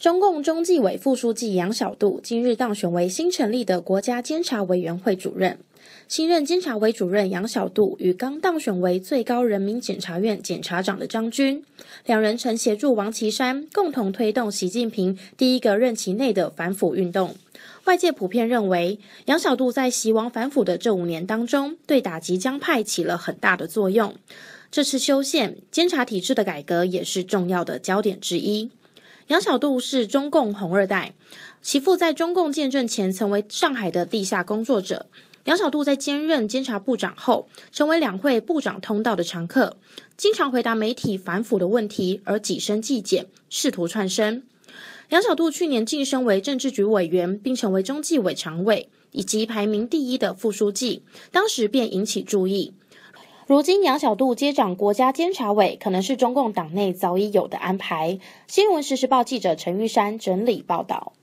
中共中纪委副书记杨小度今日当选为新成立的国家监察委员会主任。新任监察委主任杨小度与刚当选为最高人民检察院检察长的张军，两人曾协助王岐山共同推动习近平第一个任期内的反腐运动。外界普遍认为，杨小度在习王反腐的这五年当中，对打击江派起了很大的作用。这次修宪监察体制的改革也是重要的焦点之一。杨小度是中共红二代，其父在中共建政前曾为上海的地下工作者。杨小度在兼任监察部长后，成为两会部长通道的常客，经常回答媒体反腐的问题，而跻身纪检，试图窜升。杨小度去年晋升为政治局委员，并成为中纪委常委以及排名第一的副书记，当时便引起注意。如今杨小度接掌国家监察委，可能是中共党内早已有的安排。新闻实时报记者陈玉山整理报道。